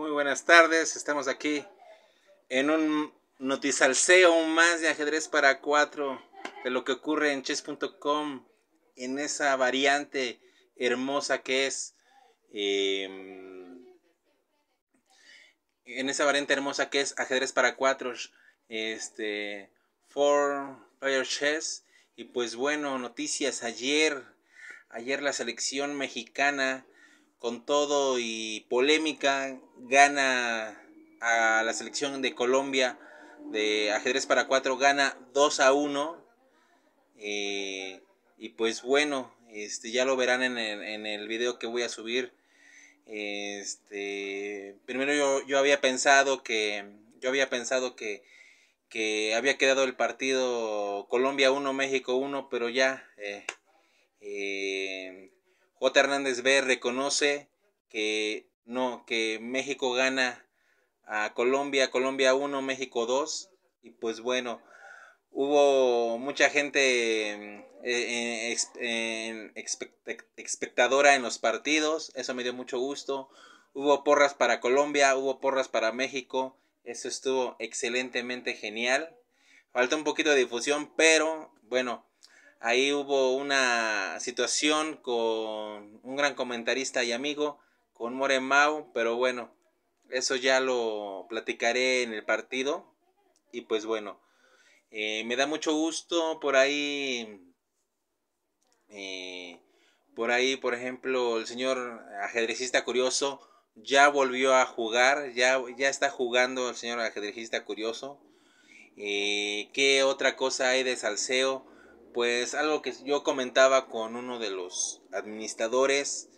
Muy buenas tardes, estamos aquí en un notizalseo más de ajedrez para cuatro de lo que ocurre en chess.com, en esa variante hermosa que es... Em, en esa variante hermosa que es ajedrez para cuatro, este, four player chess. Y pues bueno, noticias, ayer, ayer la selección mexicana con todo y polémica, gana a la selección de Colombia de ajedrez para cuatro gana 2 a 1. Eh, y pues bueno, este, ya lo verán en el, en video que voy a subir. Este, primero yo, yo había pensado que yo había pensado que, que había quedado el partido Colombia 1 México 1, pero ya eh, eh, J. Hernández B. reconoce que no, que México gana a Colombia, Colombia 1, México 2. Y pues bueno, hubo mucha gente mm, espectadora eh, eh, en los partidos, eso me dio mucho gusto. Hubo porras para Colombia, hubo porras para México, eso estuvo excelentemente genial. Falta un poquito de difusión, pero bueno, Ahí hubo una situación con un gran comentarista y amigo, con Moremau, pero bueno, eso ya lo platicaré en el partido. Y pues bueno, eh, me da mucho gusto por ahí. Eh, por ahí, por ejemplo, el señor ajedrecista curioso ya volvió a jugar, ya, ya está jugando el señor ajedrecista curioso. Eh, ¿Qué otra cosa hay de salseo? pues algo que yo comentaba con uno de los administradores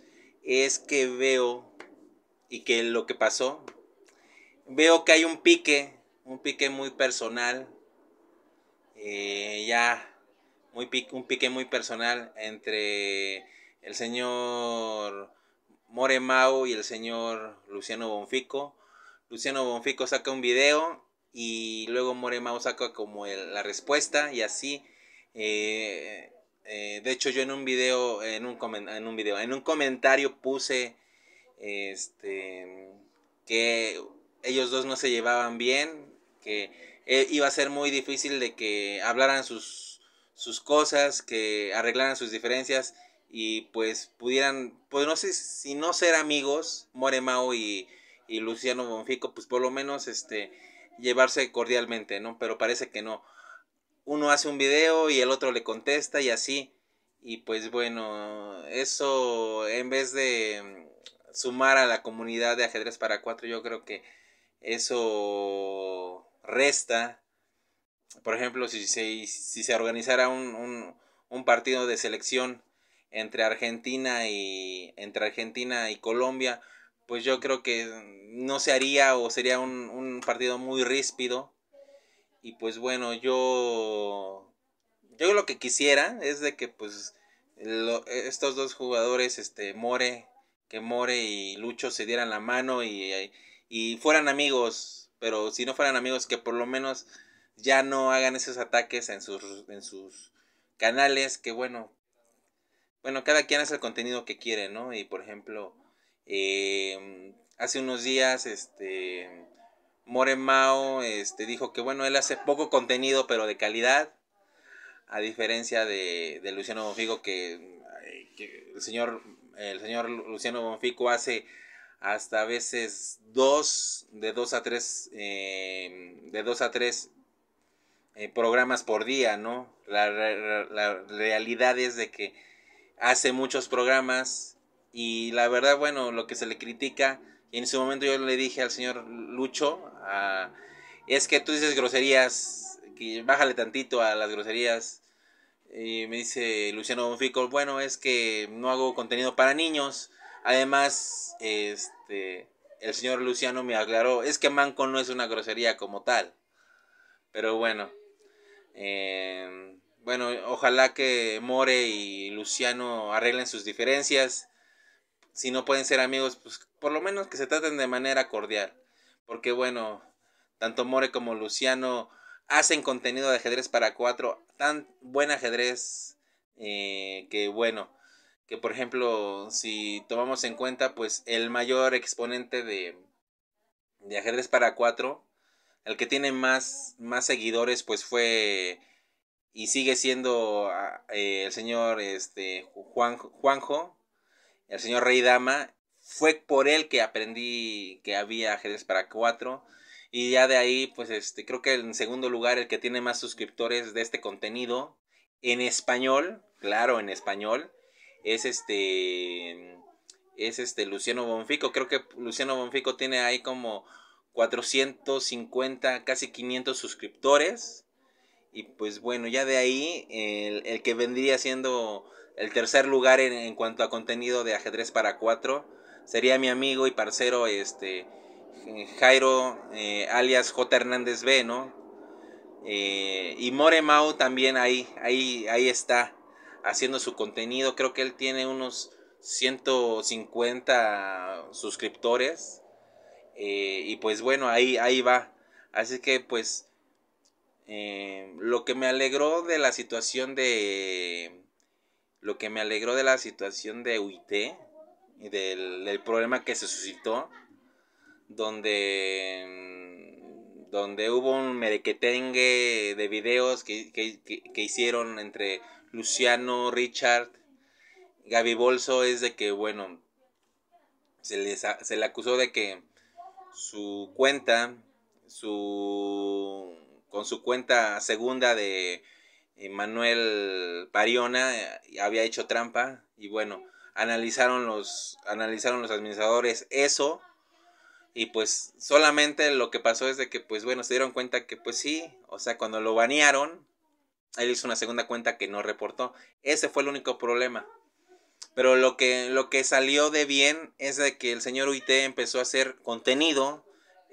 es que veo y que lo que pasó, veo que hay un pique, un pique muy personal, eh, ya, muy un pique muy personal entre el señor Moremao y el señor Luciano Bonfico. Luciano Bonfico saca un video y luego Moremao saca como la respuesta y así eh, eh, de hecho, yo en un video, en un, en un video, en un comentario puse este, que ellos dos no se llevaban bien, que eh, iba a ser muy difícil de que hablaran sus, sus cosas, que arreglaran sus diferencias y pues pudieran, pues no sé si no ser amigos, Moremao y, y Luciano Bonfico, pues por lo menos este llevarse cordialmente, ¿no? Pero parece que no uno hace un video y el otro le contesta y así. Y pues bueno, eso en vez de mm, sumar a la comunidad de ajedrez para cuatro, yo creo que eso resta. Por ejemplo, si se, si se organizara un, partido de selección entre Argentina y entre Argentina y Colombia, pues yo creo que no se haría o sería un, un partido muy ríspido y pues bueno, yo yo lo que quisiera es de que pues estos dos jugadores, este More, que More y Lucho se dieran la mano y, y fueran amigos, pero si no fueran amigos que por lo menos ya no hagan esos ataques en sus en sus canales, que bueno, bueno, cada quien hace el contenido que quiere, ¿no? Y por ejemplo, eh, hace unos días este Moremao este, dijo que bueno, él hace poco contenido, pero de calidad. A diferencia de, de Luciano Bonfico, que, el, señor, el señor Luciano Bonfico hace hasta a veces dos, de dos a tres, em, de dos a tres eh, programas por día, ¿no? La, la, la realidad es de que hace muchos programas y la verdad, bueno, lo que se le critica, y en su momento yo le dije al señor Lucho, Ah, es que tú dices groserías, bájale tantito a las groserías. Y me dice Luciano Bonfico, bueno, es que no hago contenido para niños. Además, este, el señor Luciano me aclaró, es que manco no es una grosería como tal. Pero bueno, em, bueno, ojalá que More y Luciano arreglen sus diferencias. Si no pueden ser amigos, pues por lo menos que se traten de manera cordial porque bueno, tanto More como Luciano hacen contenido de ajedrez para cuatro, tan buen ajedrez eh, que bueno, que por ejemplo, si tomamos en cuenta, pues el mayor exponente de, de ajedrez para cuatro, el que tiene más, más seguidores, pues fue y sigue siendo ah, eh, el señor este, Juan, Juanjo, el señor Rey Dama, fue por él que aprendí que había ajedrez para cuatro. Y ya de ahí, pues este, creo que en segundo lugar, el que tiene más suscriptores de este contenido, en español, claro, en español, es este. Es este Luciano Bonfico. Creo que Luciano Bonfico tiene ahí como 450, casi 500 suscriptores. Y pues bueno, ya de ahí, el, el que vendría siendo el tercer lugar en, en cuanto a contenido de ajedrez para cuatro sería mi amigo y parcero este Jairo eh, alias J Hernández B, ¿no? Eh, y More también ahí, ahí, ahí está haciendo su contenido. Creo que él tiene unos 150 suscriptores. Eh, y pues bueno, ahí, ahí va. Así que pues lo que me alegró de la situación de... Lo que me alegró de la situación de UIT del, del problema que se suscitó, donde, donde hubo un merequetengue de videos que, hicieron entre Luciano, Richard, Gaby Bolso, es de que, bueno, se, se le acusó de que su cuenta, su, con su cuenta segunda de Manuel Pariona, eh, había hecho trampa y bueno, analizaron los, analizaron los administradores eso y pues solamente lo que pasó es de que pues bueno, se dieron cuenta que pues sí, o sea, cuando lo banearon, él hizo una segunda cuenta que no reportó. Ese fue el único problema. Pero lo que, lo que salió de bien es de que el señor UIT empezó a hacer contenido,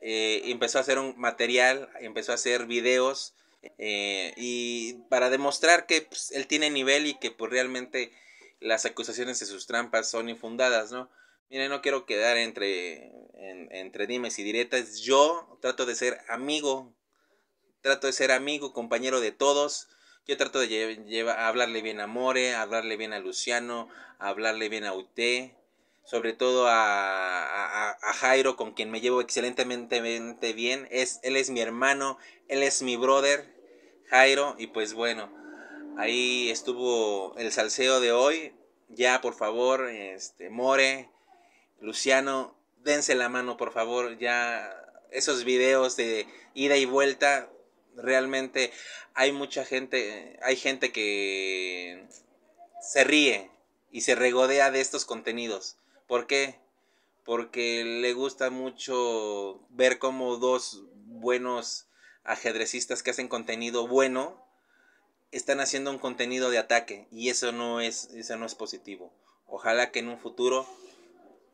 eh, empezó a hacer un material, empezó a hacer videos eh, y para demostrar que pues, él tiene nivel y que pues realmente las acusaciones de sus trampas son infundadas, ¿no? Mire, no quiero quedar entre, entre dimes y directas. Yo trato de ser amigo, trato de ser amigo, compañero de todos. Yo trato de hablarle bien a More, hablarle bien a Luciano, hablarle bien a Ute, sobre todo a, Jairo, con quien me llevo excelentemente bien. Es, él es mi hermano, él es mi brother, Jairo, y pues bueno. Ahí estuvo el salseo de hoy. Ya, por favor, este, More, Luciano, dense la mano, por favor. Ya, esos videos de ida y vuelta, realmente hay mucha gente, hay gente que se ríe y se regodea de estos contenidos. ¿Por qué? Porque le gusta mucho ver cómo dos buenos ajedrecistas que hacen contenido bueno están haciendo un contenido de ataque y eso no es, eso no es positivo. Ojalá que en un futuro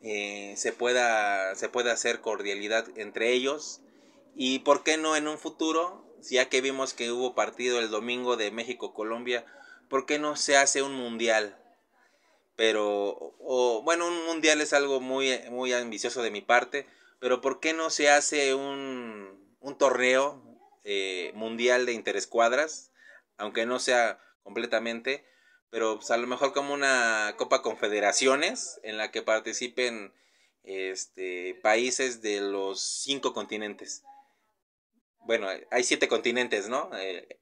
eh, se, pueda, se hacer cordialidad entre ellos y por qué no en un futuro, ya que vimos que hubo partido el domingo de México-Colombia, ¿por qué no se hace un mundial? Pero, bueno, un mundial es algo muy, muy ambicioso de mi parte, pero ¿por qué no se hace un, un torneo eh, mundial de interescuadras? aunque no sea completamente, pero pues, a lo mejor como una Copa Confederaciones en la que participen este, países de los cinco continentes. Bueno, hay siete continentes, ¿no? Eh,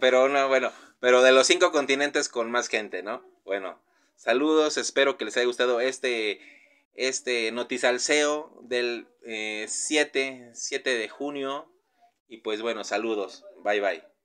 pero no, bueno, pero de los cinco continentes con más gente, ¿no? Bueno, saludos, espero que les haya gustado este, este notizalceo del 7, eh, 7 de junio. Y pues bueno, saludos, bye bye.